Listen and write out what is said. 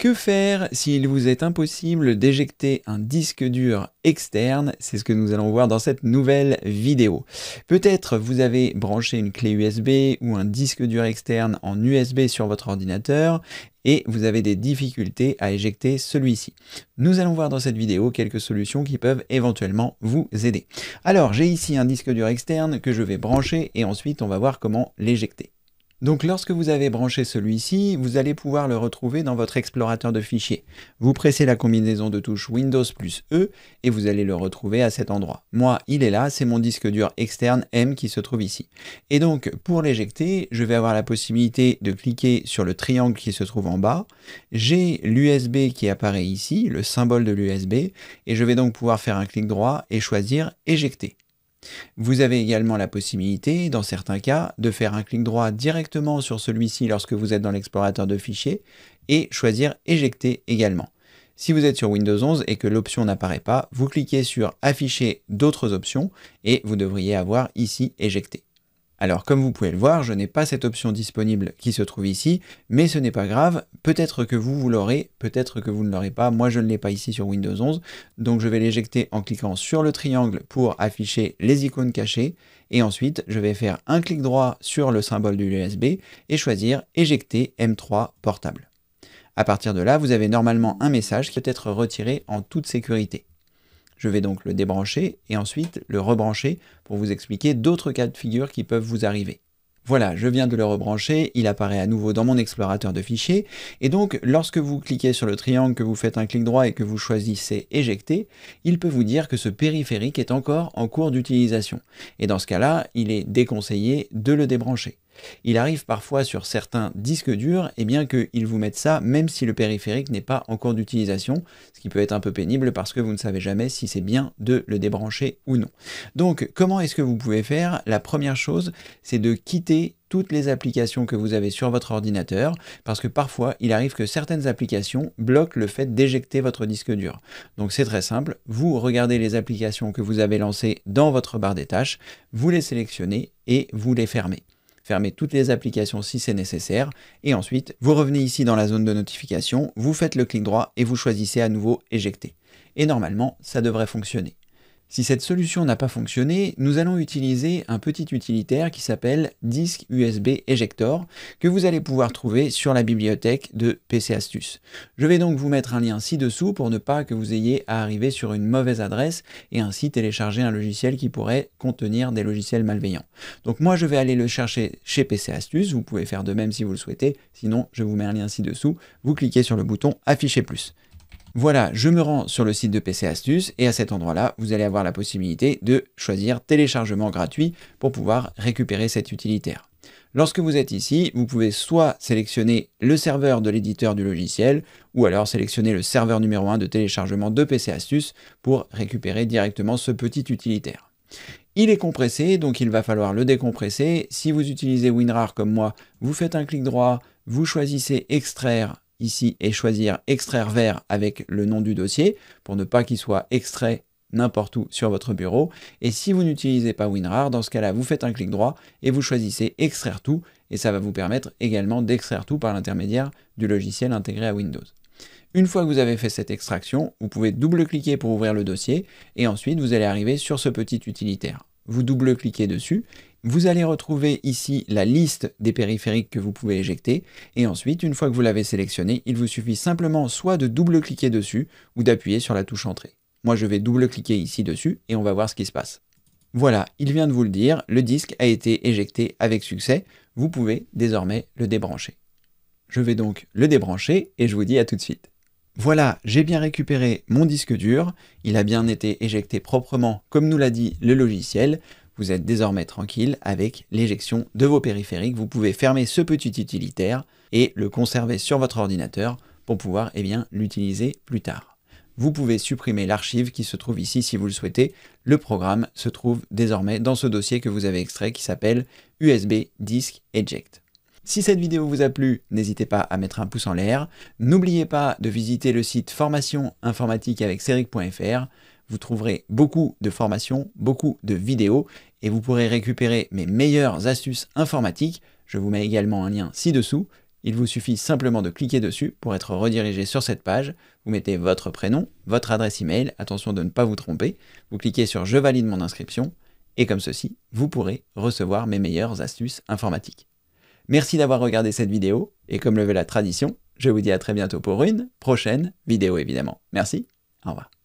Que faire s'il vous est impossible d'éjecter un disque dur externe C'est ce que nous allons voir dans cette nouvelle vidéo. Peut-être vous avez branché une clé USB ou un disque dur externe en USB sur votre ordinateur et vous avez des difficultés à éjecter celui-ci. Nous allons voir dans cette vidéo quelques solutions qui peuvent éventuellement vous aider. Alors j'ai ici un disque dur externe que je vais brancher et ensuite on va voir comment l'éjecter. Donc lorsque vous avez branché celui-ci, vous allez pouvoir le retrouver dans votre explorateur de fichiers. Vous pressez la combinaison de touches Windows plus E et vous allez le retrouver à cet endroit. Moi, il est là, c'est mon disque dur externe M qui se trouve ici. Et donc, pour l'éjecter, je vais avoir la possibilité de cliquer sur le triangle qui se trouve en bas. J'ai l'USB qui apparaît ici, le symbole de l'USB, et je vais donc pouvoir faire un clic droit et choisir éjecter. Vous avez également la possibilité, dans certains cas, de faire un clic droit directement sur celui-ci lorsque vous êtes dans l'explorateur de fichiers et choisir Éjecter également. Si vous êtes sur Windows 11 et que l'option n'apparaît pas, vous cliquez sur Afficher d'autres options et vous devriez avoir ici Éjecter. Alors comme vous pouvez le voir, je n'ai pas cette option disponible qui se trouve ici, mais ce n'est pas grave, peut-être que vous, vous l'aurez, peut-être que vous ne l'aurez pas, moi je ne l'ai pas ici sur Windows 11, donc je vais l'éjecter en cliquant sur le triangle pour afficher les icônes cachées, et ensuite je vais faire un clic droit sur le symbole de l'USB et choisir éjecter M3 portable. À partir de là, vous avez normalement un message qui peut être retiré en toute sécurité. Je vais donc le débrancher et ensuite le rebrancher pour vous expliquer d'autres cas de figure qui peuvent vous arriver. Voilà, je viens de le rebrancher, il apparaît à nouveau dans mon explorateur de fichiers, et donc lorsque vous cliquez sur le triangle, que vous faites un clic droit et que vous choisissez éjecter, il peut vous dire que ce périphérique est encore en cours d'utilisation, et dans ce cas-là, il est déconseillé de le débrancher il arrive parfois sur certains disques durs et eh bien qu'ils vous mettent ça même si le périphérique n'est pas encore d'utilisation, ce qui peut être un peu pénible parce que vous ne savez jamais si c'est bien de le débrancher ou non. Donc comment est-ce que vous pouvez faire La première chose, c'est de quitter toutes les applications que vous avez sur votre ordinateur, parce que parfois il arrive que certaines applications bloquent le fait d'éjecter votre disque dur. Donc c'est très simple, vous regardez les applications que vous avez lancées dans votre barre des tâches, vous les sélectionnez et vous les fermez fermez toutes les applications si c'est nécessaire, et ensuite vous revenez ici dans la zone de notification, vous faites le clic droit et vous choisissez à nouveau éjecter. Et normalement, ça devrait fonctionner. Si cette solution n'a pas fonctionné, nous allons utiliser un petit utilitaire qui s'appelle Disk USB Ejector que vous allez pouvoir trouver sur la bibliothèque de PC Astuce. Je vais donc vous mettre un lien ci-dessous pour ne pas que vous ayez à arriver sur une mauvaise adresse et ainsi télécharger un logiciel qui pourrait contenir des logiciels malveillants. Donc moi je vais aller le chercher chez PC Astuce, vous pouvez faire de même si vous le souhaitez, sinon je vous mets un lien ci-dessous, vous cliquez sur le bouton Afficher plus. Voilà, je me rends sur le site de PC Astuces et à cet endroit-là, vous allez avoir la possibilité de choisir téléchargement gratuit pour pouvoir récupérer cet utilitaire. Lorsque vous êtes ici, vous pouvez soit sélectionner le serveur de l'éditeur du logiciel ou alors sélectionner le serveur numéro 1 de téléchargement de PC Astuces pour récupérer directement ce petit utilitaire. Il est compressé, donc il va falloir le décompresser. Si vous utilisez WinRAR comme moi, vous faites un clic droit, vous choisissez extraire ici et choisir extraire vert avec le nom du dossier pour ne pas qu'il soit extrait n'importe où sur votre bureau. Et si vous n'utilisez pas WinRAR, dans ce cas-là, vous faites un clic droit et vous choisissez extraire tout et ça va vous permettre également d'extraire tout par l'intermédiaire du logiciel intégré à Windows. Une fois que vous avez fait cette extraction, vous pouvez double-cliquer pour ouvrir le dossier et ensuite vous allez arriver sur ce petit utilitaire vous double-cliquez dessus, vous allez retrouver ici la liste des périphériques que vous pouvez éjecter, et ensuite, une fois que vous l'avez sélectionné, il vous suffit simplement soit de double-cliquer dessus, ou d'appuyer sur la touche Entrée. Moi, je vais double-cliquer ici dessus, et on va voir ce qui se passe. Voilà, il vient de vous le dire, le disque a été éjecté avec succès, vous pouvez désormais le débrancher. Je vais donc le débrancher, et je vous dis à tout de suite voilà, j'ai bien récupéré mon disque dur, il a bien été éjecté proprement comme nous l'a dit le logiciel, vous êtes désormais tranquille avec l'éjection de vos périphériques, vous pouvez fermer ce petit utilitaire et le conserver sur votre ordinateur pour pouvoir eh l'utiliser plus tard. Vous pouvez supprimer l'archive qui se trouve ici si vous le souhaitez. Le programme se trouve désormais dans ce dossier que vous avez extrait qui s'appelle USB Disk Eject. Si cette vidéo vous a plu, n'hésitez pas à mettre un pouce en l'air. N'oubliez pas de visiter le site formation informatique avec Vous trouverez beaucoup de formations, beaucoup de vidéos et vous pourrez récupérer mes meilleures astuces informatiques. Je vous mets également un lien ci-dessous. Il vous suffit simplement de cliquer dessus pour être redirigé sur cette page. Vous mettez votre prénom, votre adresse email, attention de ne pas vous tromper. Vous cliquez sur Je valide mon inscription et comme ceci, vous pourrez recevoir mes meilleures astuces informatiques. Merci d'avoir regardé cette vidéo, et comme le veut la tradition, je vous dis à très bientôt pour une prochaine vidéo évidemment. Merci, au revoir.